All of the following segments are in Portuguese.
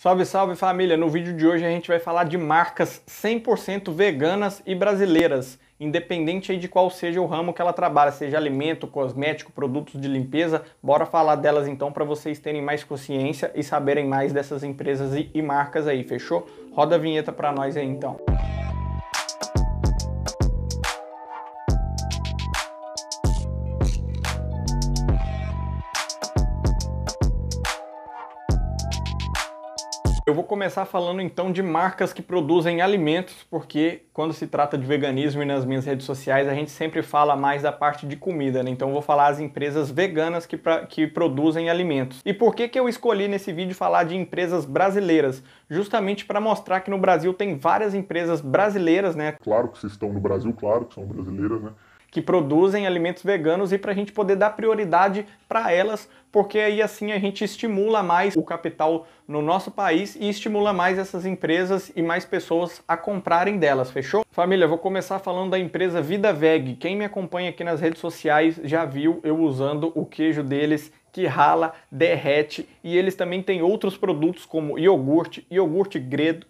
Salve, salve família! No vídeo de hoje a gente vai falar de marcas 100% veganas e brasileiras, independente de qual seja o ramo que ela trabalha, seja alimento, cosmético, produtos de limpeza. Bora falar delas então para vocês terem mais consciência e saberem mais dessas empresas e, marcas aí, fechou? Roda a vinheta para nós aí então. Música Eu vou começar falando então de marcas que produzem alimentos, porque quando se trata de veganismo e nas minhas redes sociais a gente sempre fala mais da parte de comida, né? Então eu vou falar as empresas veganas que, pra, que produzem alimentos. E por que, que eu escolhi nesse vídeo falar de empresas brasileiras? Justamente para mostrar que no Brasil tem várias empresas brasileiras, né? Claro que vocês estão no Brasil, claro que são brasileiras, né? que produzem alimentos veganos e para a gente poder dar prioridade para elas, porque aí assim a gente estimula mais o capital no nosso país e estimula mais essas empresas e mais pessoas a comprarem delas, fechou? Família, vou começar falando da empresa Vida Veg. Quem me acompanha aqui nas redes sociais já viu eu usando o queijo deles que rala, derrete e eles também têm outros produtos como iogurte, iogurte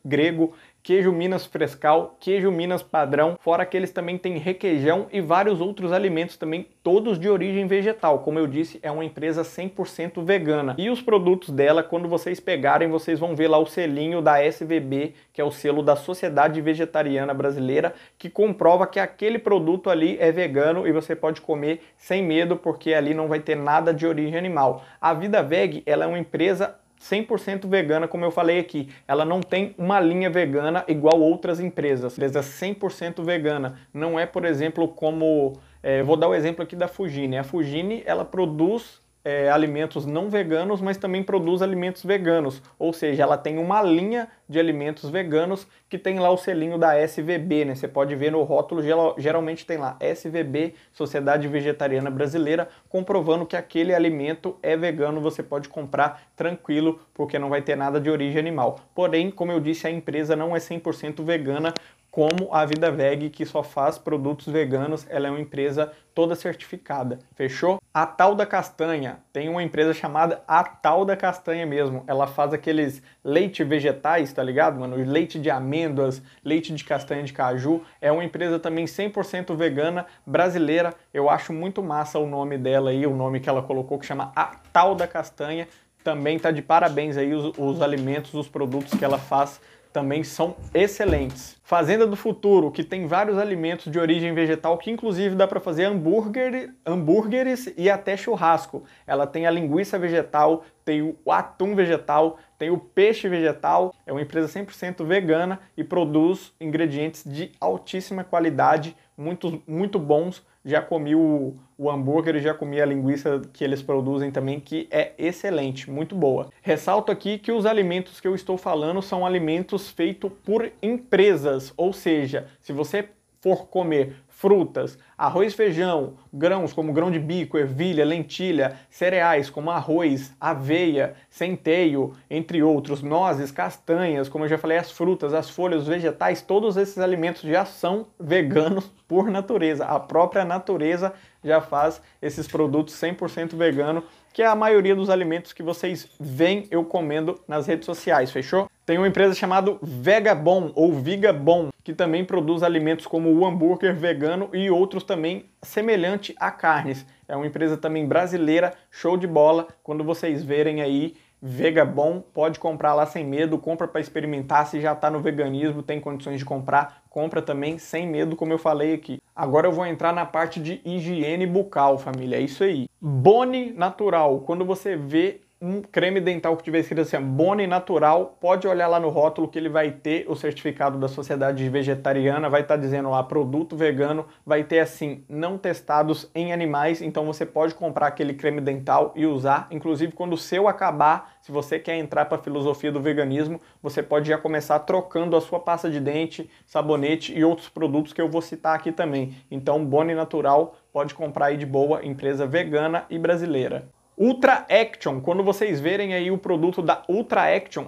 grego, queijo Minas frescal, queijo Minas padrão, fora que eles também têm requeijão e vários outros alimentos também, todos de origem vegetal. Como eu disse, é uma empresa 100% vegana. E os produtos dela, quando vocês pegarem, vocês vão ver lá o selinho da SVB, que é o selo da Sociedade Vegetariana Brasileira, que comprova que aquele produto ali é vegano e você pode comer sem medo, porque ali não vai ter nada de origem animal animal. A Vida Veg ela é uma empresa 100% vegana, como eu falei aqui. Ela não tem uma linha vegana igual outras empresas. Empresa 100% vegana. Não é, por exemplo, como... É, vou dar o um exemplo aqui da Fugine. A Fugine, ela produz é, alimentos não veganos, mas também produz alimentos veganos. Ou seja, ela tem uma linha de alimentos veganos que tem lá o selinho da SVB, né? Você pode ver no rótulo, geralmente tem lá SVB, Sociedade Vegetariana Brasileira, comprovando que aquele alimento é vegano, você pode comprar tranquilo, porque não vai ter nada de origem animal. Porém, como eu disse, a empresa não é 100% vegana, como a Vida Veg, que só faz produtos veganos, ela é uma empresa toda certificada, fechou? A Tal da Castanha, tem uma empresa chamada A Tal da Castanha mesmo, ela faz aqueles leite vegetais, tá ligado, mano? Leite de amêndoas, leite de castanha de caju, é uma empresa também 100% vegana, brasileira, eu acho muito massa o nome dela aí, o nome que ela colocou que chama A Tal da Castanha, também tá de parabéns aí os, os alimentos, os produtos que ela faz também são excelentes. Fazenda do Futuro, que tem vários alimentos de origem vegetal que inclusive dá para fazer hambúrguer, hambúrgueres e até churrasco. Ela tem a linguiça vegetal, tem o atum vegetal, tem o peixe vegetal. É uma empresa 100% vegana e produz ingredientes de altíssima qualidade, muito, muito bons já comi o, o hambúrguer e já comi a linguiça que eles produzem também, que é excelente, muito boa. Ressalto aqui que os alimentos que eu estou falando são alimentos feitos por empresas, ou seja, se você for comer frutas, arroz feijão, grãos como grão de bico, ervilha, lentilha, cereais como arroz, aveia, centeio, entre outros, nozes, castanhas, como eu já falei, as frutas, as folhas, os vegetais, todos esses alimentos já são veganos por natureza. A própria natureza já faz esses produtos 100% vegano que é a maioria dos alimentos que vocês veem eu comendo nas redes sociais, fechou? Tem uma empresa chamada Vegabon ou Vigabon, que também produz alimentos como o hambúrguer vegano e outros também semelhante a carnes. É uma empresa também brasileira, show de bola. Quando vocês verem aí Vegabon, pode comprar lá sem medo, compra para experimentar, se já está no veganismo, tem condições de comprar, compra também sem medo, como eu falei aqui. Agora eu vou entrar na parte de higiene bucal, família. É isso aí. Bone natural. Quando você vê um creme dental que tiver escrito assim, Boni Natural, pode olhar lá no rótulo que ele vai ter o certificado da Sociedade Vegetariana, vai estar tá dizendo lá produto vegano, vai ter assim, não testados em animais, então você pode comprar aquele creme dental e usar, inclusive quando o seu acabar, se você quer entrar para a filosofia do veganismo, você pode já começar trocando a sua pasta de dente, sabonete e outros produtos que eu vou citar aqui também. Então, Boni Natural pode comprar aí de boa, empresa vegana e brasileira. Ultra Action, quando vocês verem aí o produto da Ultra Action,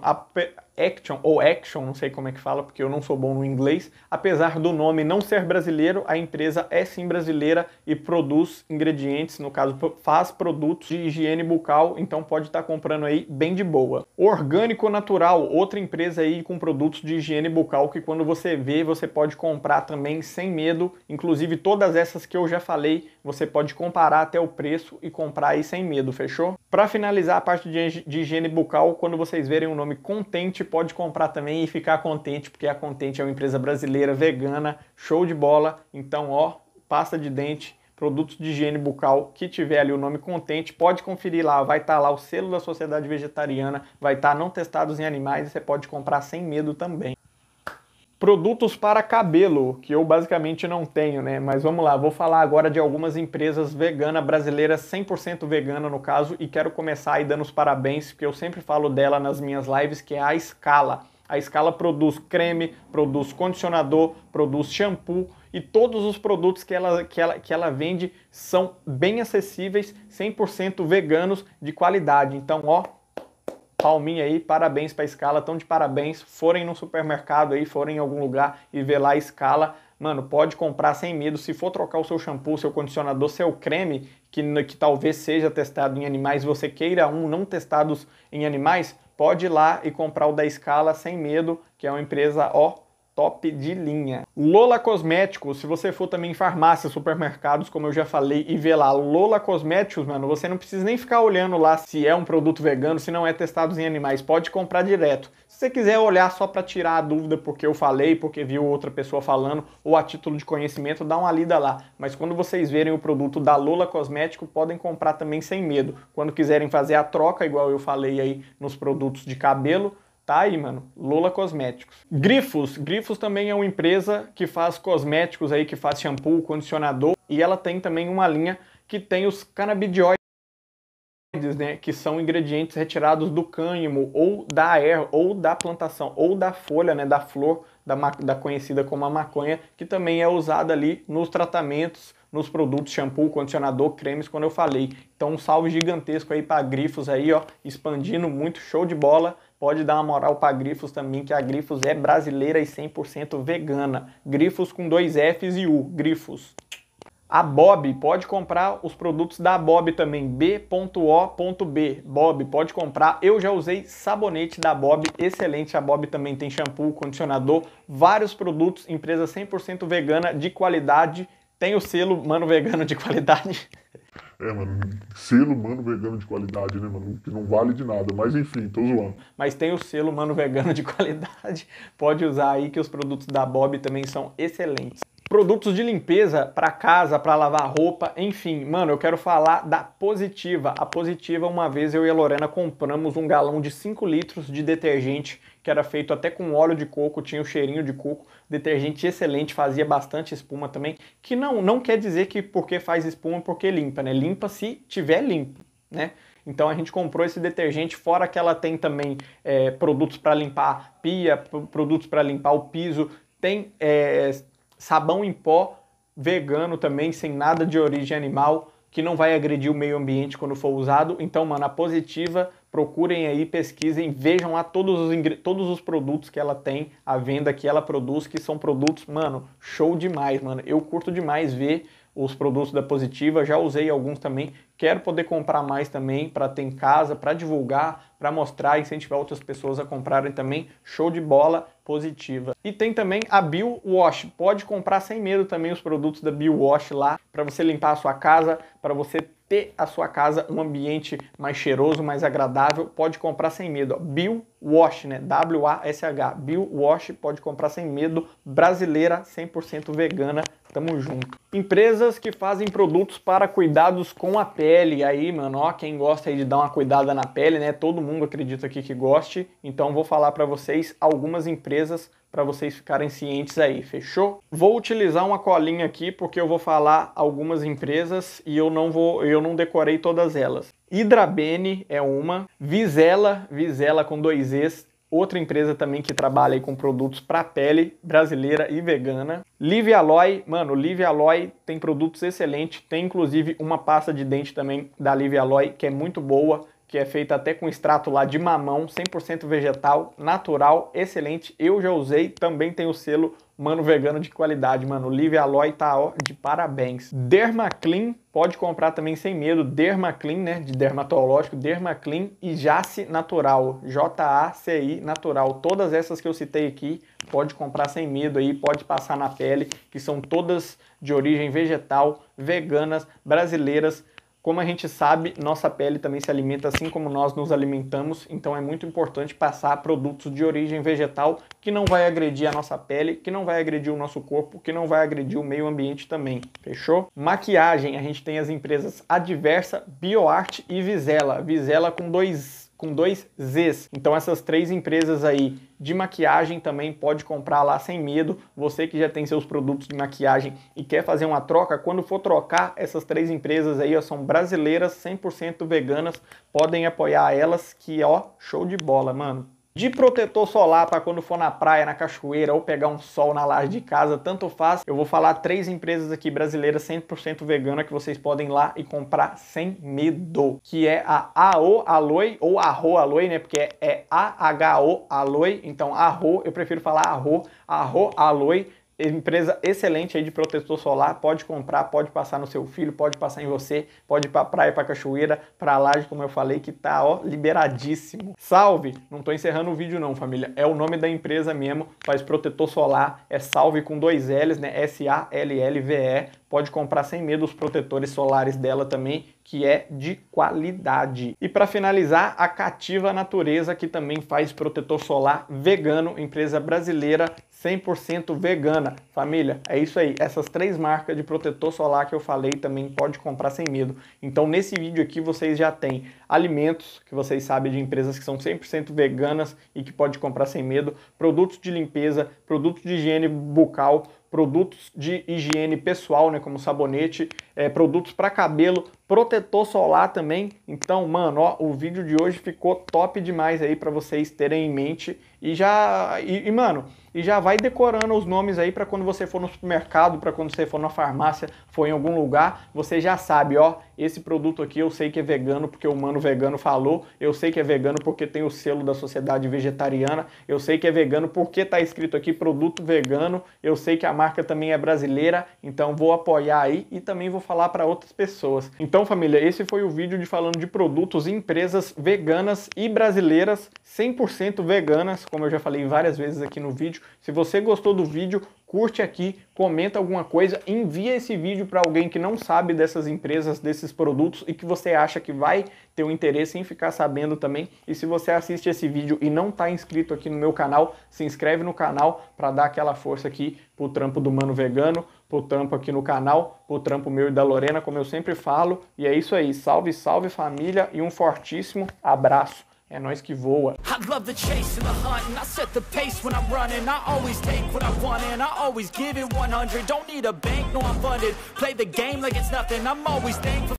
Action ou Action, não sei como é que fala, porque eu não sou bom no inglês. Apesar do nome não ser brasileiro, a empresa é sim brasileira e produz ingredientes, no caso, faz produtos de higiene bucal, então pode estar tá comprando aí bem de boa. Orgânico Natural, outra empresa aí com produtos de higiene bucal que quando você vê, você pode comprar também sem medo. Inclusive todas essas que eu já falei, você pode comparar até o preço e comprar aí sem medo, fechou? Para finalizar a parte de higiene bucal, quando vocês verem o nome Contente, pode comprar também e ficar contente, porque a Contente é uma empresa brasileira vegana, show de bola. Então, ó, pasta de dente, produtos de higiene bucal que tiver ali o nome Contente, pode conferir lá, vai estar tá lá o selo da Sociedade Vegetariana, vai estar tá não testados em animais e você pode comprar sem medo também produtos para cabelo, que eu basicamente não tenho, né? Mas vamos lá, vou falar agora de algumas empresas veganas brasileiras, 100% vegana no caso, e quero começar aí dando os parabéns, porque eu sempre falo dela nas minhas lives, que é a Escala. A Escala produz creme, produz condicionador, produz shampoo e todos os produtos que ela, que ela, que ela vende são bem acessíveis, 100% veganos de qualidade. Então, ó, palminha aí, parabéns para a escala, tão de parabéns. Forem no supermercado aí, forem em algum lugar e ver lá a escala, mano, pode comprar sem medo. Se for trocar o seu shampoo, seu condicionador, seu creme, que, que talvez seja testado em animais, você queira um não testados em animais, pode ir lá e comprar o da escala sem medo, que é uma empresa, ó, top de linha. Lola Cosméticos, se você for também em farmácias, supermercados, como eu já falei, e ver lá Lola Cosméticos, mano, você não precisa nem ficar olhando lá se é um produto vegano, se não é testado em animais, pode comprar direto. Se você quiser olhar só para tirar a dúvida porque eu falei, porque viu outra pessoa falando, ou a título de conhecimento, dá uma lida lá. Mas quando vocês verem o produto da Lola Cosmético, podem comprar também sem medo. Quando quiserem fazer a troca, igual eu falei aí nos produtos de cabelo, Tá aí, mano. Lola Cosméticos. Grifos. Grifos também é uma empresa que faz cosméticos aí, que faz shampoo, condicionador. E ela tem também uma linha que tem os canabidióides, né? Que são ingredientes retirados do cânimo, ou da erva, ou da plantação, ou da folha, né? Da flor, da, da conhecida como a maconha, que também é usada ali nos tratamentos nos produtos shampoo, condicionador, cremes, quando eu falei. Então um salve gigantesco aí para Grifos aí, ó, expandindo muito, show de bola. Pode dar uma moral para Grifos também, que a Grifos é brasileira e 100% vegana. Grifos com dois Fs e U, Grifos. A Bob pode comprar os produtos da Bob também, b.o.b. Bob pode comprar. Eu já usei sabonete da Bob, excelente. A Bob também tem shampoo, condicionador, vários produtos, empresa 100% vegana de qualidade tem o selo Mano Vegano de qualidade. É, mano, selo Mano Vegano de qualidade, né, mano? Que não vale de nada, mas enfim, tô zoando. Mas tem o selo Mano Vegano de qualidade, pode usar aí que os produtos da Bob também são excelentes produtos de limpeza para casa, para lavar roupa, enfim. Mano, eu quero falar da Positiva. A Positiva, uma vez eu e a Lorena compramos um galão de 5 litros de detergente que era feito até com óleo de coco, tinha o um cheirinho de coco, detergente excelente, fazia bastante espuma também, que não não quer dizer que porque faz espuma porque limpa, né? Limpa se tiver limpo, né? Então a gente comprou esse detergente, fora que ela tem também é, produtos para limpar pia, produtos para limpar o piso, tem é, sabão em pó vegano também, sem nada de origem animal, que não vai agredir o meio ambiente quando for usado. Então, mano, a positiva, procurem aí, pesquisem, vejam lá todos os, todos os produtos que ela tem, a venda que ela produz, que são produtos, mano, show demais, mano. Eu curto demais ver os produtos da Positiva, já usei alguns também, quero poder comprar mais também para ter em casa, para divulgar, para mostrar e incentivar outras pessoas a comprarem também. Show de bola, Positiva. E tem também a Bill Wash. Pode comprar sem medo também os produtos da Bill Wash lá para você limpar a sua casa, para você ter a sua casa um ambiente mais cheiroso, mais agradável. Pode comprar sem medo. Ó. Bill Wash, né? W-A-S-H. Bill Wash, pode comprar sem medo. Brasileira, 100% vegana. Tamo junto. Empresas que fazem produtos para cuidados com a pele. Aí, mano, ó, quem gosta aí de dar uma cuidada na pele, né? Todo mundo acredita aqui que goste. Então, vou falar para vocês algumas empresas para vocês ficarem cientes aí, fechou? Vou utilizar uma colinha aqui porque eu vou falar algumas empresas e eu não vou, eu não decorei todas elas. Hidrabene é uma, Visela, Visela com dois E's, outra empresa também que trabalha com produtos para pele brasileira e vegana. Live Alloy, mano, Live Alloy tem produtos excelentes, tem inclusive uma pasta de dente também da Live Alloy que é muito boa que é feita até com extrato lá de mamão, 100% vegetal, natural, excelente. Eu já usei, também tem o selo Mano Vegano de qualidade, mano. Live Aloy tá ó, de parabéns. Dermaclean, pode comprar também sem medo. Dermaclean, né, de dermatológico, Dermaclean e Jace Natural, J-A-C-I Natural. Todas essas que eu citei aqui, pode comprar sem medo aí, pode passar na pele, que são todas de origem vegetal, veganas, brasileiras, como a gente sabe, nossa pele também se alimenta assim como nós nos alimentamos, então é muito importante passar produtos de origem vegetal que não vai agredir a nossa pele, que não vai agredir o nosso corpo, que não vai agredir o meio ambiente também, fechou? Maquiagem, a gente tem as empresas Adversa, Bioarte e Visela. Visela com dois com dois Zs. Então essas três empresas aí de maquiagem também pode comprar lá sem medo. Você que já tem seus produtos de maquiagem e quer fazer uma troca, quando for trocar, essas três empresas aí ó, são brasileiras, 100% veganas, podem apoiar elas que ó, show de bola, mano de protetor solar para quando for na praia, na cachoeira ou pegar um sol na laje de casa, tanto faz. Eu vou falar três empresas aqui brasileiras 100% vegana que vocês podem ir lá e comprar sem medo, que é a AO Aloe ou Arro Aloe, né? Porque é A H O Aloe, então Arro, eu prefiro falar Arro, Arro Aloe empresa excelente aí de protetor solar, pode comprar, pode passar no seu filho, pode passar em você, pode ir para praia, para cachoeira, para laje, como eu falei, que tá ó liberadíssimo. Salve, não tô encerrando o vídeo não, família. É o nome da empresa mesmo, faz protetor solar, é Salve com dois L's, né? S A L L V E pode comprar sem medo os protetores solares dela também, que é de qualidade. E para finalizar, a Cativa Natureza, que também faz protetor solar vegano, empresa brasileira 100% vegana. Família, é isso aí. Essas três marcas de protetor solar que eu falei também pode comprar sem medo. Então, nesse vídeo aqui vocês já têm alimentos, que vocês sabem de empresas que são 100% veganas e que pode comprar sem medo, produtos de limpeza, produtos de higiene bucal, produtos de higiene pessoal, né, como sabonete é, produtos para cabelo, protetor solar também. Então, mano, ó, o vídeo de hoje ficou top demais aí para vocês terem em mente e já e, e, mano, e já vai decorando os nomes aí para quando você for no supermercado, para quando você for na farmácia, for em algum lugar, você já sabe, ó, esse produto aqui eu sei que é vegano porque o mano vegano falou, eu sei que é vegano porque tem o selo da Sociedade Vegetariana, eu sei que é vegano porque tá escrito aqui produto vegano, eu sei que a marca também é brasileira, então vou apoiar aí e também vou falar para outras pessoas. Então, família, esse foi o vídeo de falando de produtos e empresas veganas e brasileiras, 100% veganas, como eu já falei várias vezes aqui no vídeo. Se você gostou do vídeo, curte aqui, comenta alguma coisa, envia esse vídeo para alguém que não sabe dessas empresas, desses produtos e que você acha que vai ter um interesse em ficar sabendo também. E se você assiste esse vídeo e não está inscrito aqui no meu canal, se inscreve no canal para dar aquela força aqui pro trampo do mano vegano pro trampo aqui no canal, pro trampo meu e da Lorena, como eu sempre falo. E é isso aí. Salve, salve família e um fortíssimo abraço. É nós que voa. I love the chase and the hunt and I set the pace when I'm running. I always take what I want and I always give it 100. Don't need a bank, no I'm funded. Play the game like it's nothing. I'm always thankful.